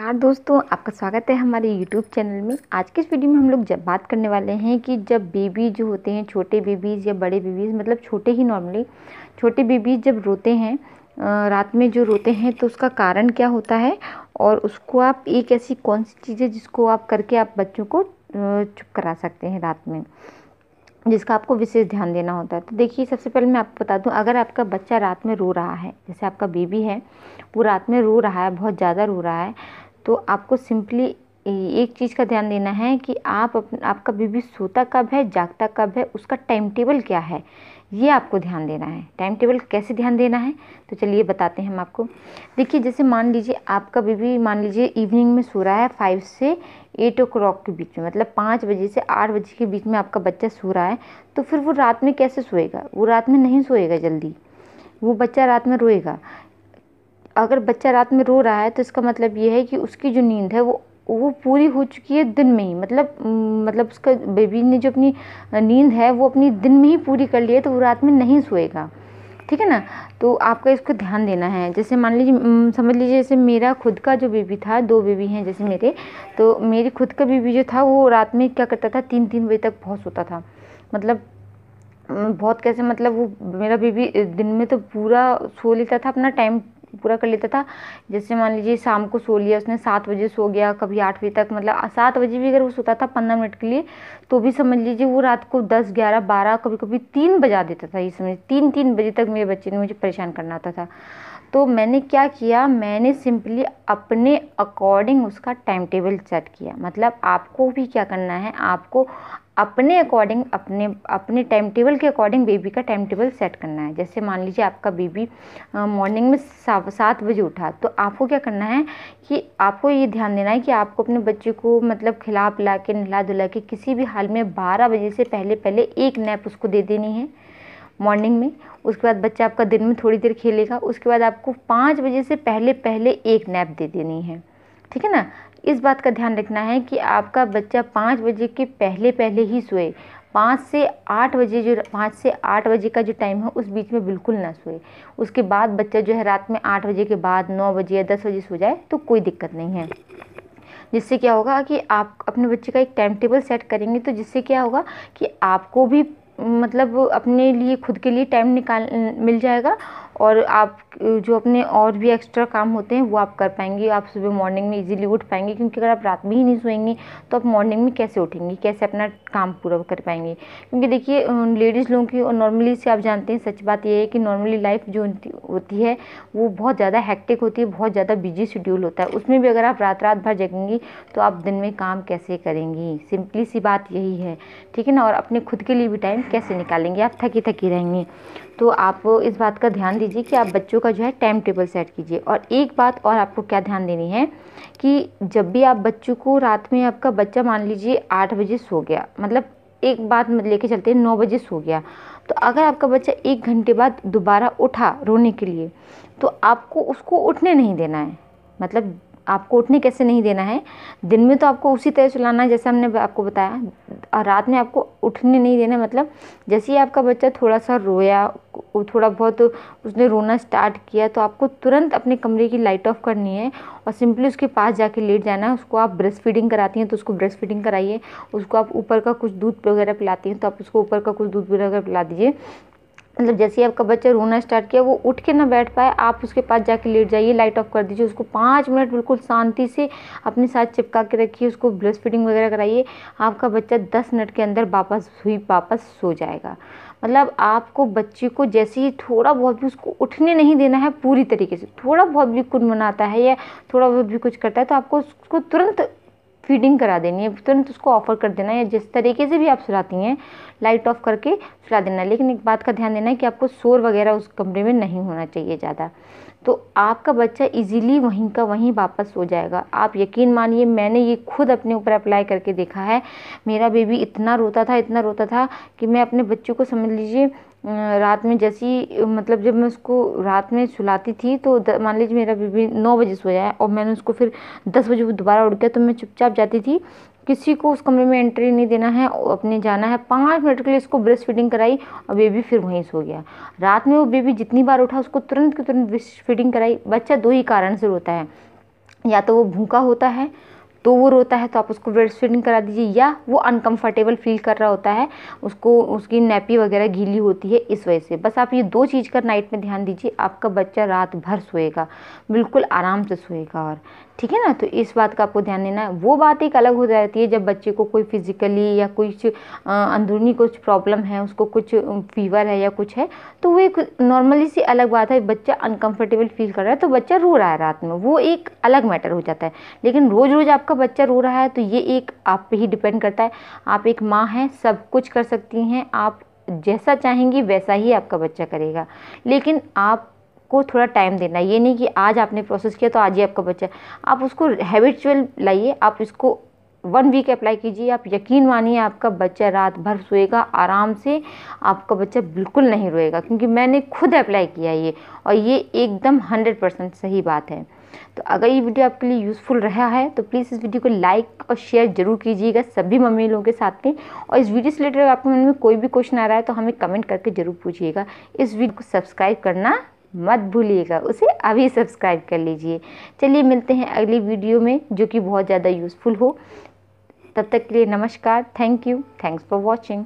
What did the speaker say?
नमस्कार दोस्तों आपका स्वागत है हमारे यूट्यूब चैनल में आज के इस वीडियो में हम लोग जब बात करने वाले हैं कि जब बेबी जो होते हैं छोटे बेबीज़ या बड़े बेबीज़ मतलब छोटे ही नॉर्मली छोटे बेबीज़ जब रोते हैं रात में जो रोते हैं तो उसका कारण क्या होता है और उसको आप एक ऐसी कौन सी चीज़ है जिसको आप करके आप बच्चों को चुप करा सकते हैं रात में जिसका आपको विशेष ध्यान देना होता है तो देखिए सबसे पहले मैं आपको बता दूं अगर आपका बच्चा रात में रो रहा है जैसे आपका बेबी है वो रात में रो रहा है बहुत ज़्यादा रो रहा है तो आपको सिंपली एक चीज़ का ध्यान देना है कि आप आपका बीबी सोता कब है जागता कब है उसका टाइम टेबल क्या है ये आपको ध्यान देना है टाइम टेबल कैसे ध्यान देना है तो चलिए बताते हैं हम आपको देखिए जैसे मान लीजिए आपका बीबी मान लीजिए इवनिंग में सो रहा है फाइव से एट ओ क्लॉक के बीच में मतलब पाँच बजे से आठ बजे के बीच में आपका बच्चा सो रहा है तो फिर वो रात में कैसे सोएगा वो रात में नहीं सोएगा जल्दी वो बच्चा रात में रोएगा अगर बच्चा रात में रो रहा है तो इसका मतलब ये है कि उसकी जो नींद है वो वो पूरी हो चुकी है दिन में ही मतलब मतलब उसका बेबी ने जो अपनी नींद है वो अपनी दिन में ही पूरी कर ली है तो वो रात में नहीं सोएगा ठीक है ना तो आपका इसको ध्यान देना है जैसे मान लीजिए समझ लीजिए जैसे मेरा खुद का जो बेबी था दो बेबी हैं जैसे मेरे तो मेरी खुद का बेबी जो था वो रात में क्या करता था तीन तीन बजे तक बहुत सोता था मतलब बहुत कैसे मतलब वो मेरा बेबी दिन में तो पूरा सो लेता था अपना टाइम पूरा कर लेता था जैसे मान लीजिए शाम को सो लिया उसने सात बजे सो गया कभी आठ बजे तक मतलब सात बजे भी अगर वो सोता था पंद्रह मिनट के लिए तो भी समझ लीजिए वो रात को दस ग्यारह बारह कभी कभी तीन बजा देता था ये समझ तीन तीन बजे तक मेरे बच्चे ने मुझे परेशान करना आता था तो मैंने क्या किया मैंने सिंपली अपने अकॉर्डिंग उसका टाइम टेबल सेट किया मतलब आपको भी क्या करना है आपको अपने अकॉर्डिंग अपने अपने टाइम टेबल के अकॉर्डिंग बेबी का टाइम टेबल सेट करना है जैसे मान लीजिए आपका बेबी मॉर्निंग में सात बजे उठा तो आपको क्या करना है कि आपको ये ध्यान देना है कि आपको अपने बच्चे को मतलब खिला पिला के नहला धुला के किसी भी हाल में बारह बजे से पहले पहले एक नैप उसको दे देनी है मॉर्निंग में उसके बाद बच्चा आपका दिन में थोड़ी देर खेलेगा उसके बाद आपको पाँच बजे से पहले पहले एक नैप दे देनी है ठीक है ना इस बात का ध्यान रखना है कि आपका बच्चा पाँच बजे के पहले पहले ही सोए पाँच से आठ बजे जो पाँच से आठ बजे का जो टाइम है उस बीच में बिल्कुल ना सोए उसके बाद बच्चा जो है रात में आठ बजे के बाद नौ बजे या दस बजे सो जाए तो कोई दिक्कत नहीं है जिससे क्या होगा कि आप अपने बच्चे का एक टाइम टेबल सेट करेंगे तो जिससे क्या होगा कि आपको भी मतलब अपने लिए खुद के लिए टाइम निकाल मिल जाएगा और आप जो अपने और भी एक्स्ट्रा काम होते हैं वो आप कर पाएंगी आप सुबह मॉर्निंग में इजीली उठ पाएंगी क्योंकि अगर आप रात में ही नहीं सोएंगी तो आप मॉर्निंग में कैसे उठेंगी कैसे अपना काम पूरा कर पाएंगी क्योंकि देखिए लेडीज़ लोगों की और नॉर्मली से आप जानते हैं सच बात यह है कि नॉर्मली लाइफ जो होती है वो बहुत ज़्यादा हैक्टिक होती है बहुत ज़्यादा बिजी शेड्यूल होता है उसमें भी अगर आप रात रात भर जगेंगी तो आप दिन में काम कैसे करेंगी सिंपली सी बात यही है ठीक है ना और अपने खुद के लिए भी टाइम कैसे निकालेंगे आप थकी थकी रहेंगी तो आप इस बात का ध्यान दीजिए कि आप बच्चों का जो है टाइम टेबल सेट कीजिए और एक बात और आपको क्या ध्यान देनी है कि जब भी आप बच्चों को रात में आपका बच्चा मान लीजिए आठ बजे सो गया मतलब एक बात लेके चलते हैं नौ बजे सो गया तो अगर आपका बच्चा एक घंटे बाद दोबारा उठा रोने के लिए तो आपको उसको उठने नहीं देना है मतलब आपको उठने कैसे नहीं देना है दिन में तो आपको उसी तरह चलाना है जैसे हमने आपको बताया और रात में आपको उठने नहीं देना मतलब जैसे ही आपका बच्चा थोड़ा सा रोया वो थोड़ा बहुत उसने रोना स्टार्ट किया तो आपको तुरंत अपने कमरे की लाइट ऑफ करनी है और सिंपली उसके पास जाके लेट जाना है उसको आप ब्रेस्ट फीडिंग कराती हैं तो उसको ब्रेस्ट फीडिंग कराइए उसको आप ऊपर का कुछ दूध वगैरह पिलाती हैं तो आप उसको ऊपर का कुछ दूध वगैरह पिला दीजिए मतलब जैसे ही आपका बच्चा रोना स्टार्ट किया वो उठ के ना बैठ पाए आप उसके पास जाके लेट जाइए लाइट ऑफ कर दीजिए उसको पाँच मिनट बिल्कुल शांति से अपने साथ चिपका के रखिए उसको ब्रेस्ट फीडिंग वगैरह कराइए आपका बच्चा दस मिनट के अंदर वापस हुई वापस सो जाएगा मतलब आपको बच्चे को जैसे ही थोड़ा बहुत भी उसको उठने नहीं देना है पूरी तरीके से थोड़ा बहुत भी मनाता है या थोड़ा बहुत भी कुछ करता है तो आपको उसको तुरंत फीडिंग करा देनी है तुरंत उसको ऑफ़र कर देना है या जिस तरीके से भी आप सुलाती हैं लाइट ऑफ करके सुला देना है लेकिन एक बात का ध्यान देना है कि आपको शोर वगैरह उस कमरे में नहीं होना चाहिए ज़्यादा तो आपका बच्चा इजीली वहीं का वहीं वापस हो जाएगा आप यकीन मानिए मैंने ये खुद अपने ऊपर अप्लाई करके देखा है मेरा बेबी इतना रोता था इतना रोता था कि मैं अपने बच्चों को समझ लीजिए रात में जैसी मतलब जब मैं उसको रात में सुलाती थी तो मान लीजिए मेरा बेबी नौ बजे सो जाए और मैंने उसको फिर दस बजे दोबारा उठ गया तो मैं चुपचाप जाती थी किसी को उस कमरे में एंट्री नहीं देना है अपने जाना है पाँच मिनट के लिए इसको ब्रेस्ट फीडिंग कराई और बेबी फिर वहीं सो गया रात में वो बेबी जितनी बार उठा उसको तुरंत की तुरंत ब्रेस्ट फीडिंग कराई बच्चा दो ही कारण से रोता है या तो वो भूखा होता है तो वो रोता है तो आप उसको ब्रेस्ट फीडिंग करा दीजिए या वो अनकंफर्टेबल फील कर रहा होता है उसको उसकी नेपी वगैरह गीली होती है इस वजह से बस आप ये दो चीज़ का नाइट में ध्यान दीजिए आपका बच्चा रात भर सोएगा बिल्कुल आराम से सोएगा और ठीक है ना तो इस बात का आपको ध्यान देना है वो बात एक अलग हो जाती है जब बच्चे को कोई फिजिकली या कुछ अंदरूनी कुछ प्रॉब्लम है उसको कुछ फीवर है या कुछ है तो वो एक नॉर्मली सी अलग बात है बच्चा अनकंफर्टेबल फील कर रहा है तो बच्चा रो रहा है रात में वो एक अलग मैटर हो जाता है लेकिन रोज़ रोज़ आप आपका बच्चा रो रहा है तो ये एक आप पे ही डिपेंड करता है आप एक माँ हैं सब कुछ कर सकती हैं आप जैसा चाहेंगी वैसा ही आपका बच्चा करेगा लेकिन आप को थोड़ा टाइम देना ये नहीं कि आज आपने प्रोसेस किया तो आज ही आपका बच्चा आप उसको हैबिचुअल लाइए आप इसको वन वीक अप्लाई कीजिए आप यकीन मानिए आपका बच्चा रात भर सोएगा आराम से आपका बच्चा बिल्कुल नहीं रोएगा क्योंकि मैंने खुद अप्लाई किया ये और ये एकदम हंड्रेड परसेंट सही बात है तो अगर ये वीडियो आपके लिए यूज़फुल रहा है तो प्लीज़ इस वीडियो को लाइक और शेयर जरूर कीजिएगा सभी मम्मी लोगों के साथ में और इस वीडियो से रिलेटेड आपके मन में कोई भी क्वेश्चन आ रहा है तो हमें कमेंट करके ज़रूर पूछिएगा इस वीडियो को सब्सक्राइब करना मत भूलिएगा उसे अभी सब्सक्राइब कर लीजिए चलिए मिलते हैं अगली वीडियो में जो कि बहुत ज़्यादा यूज़फुल हो तब तक के लिए नमस्कार thank you thanks for watching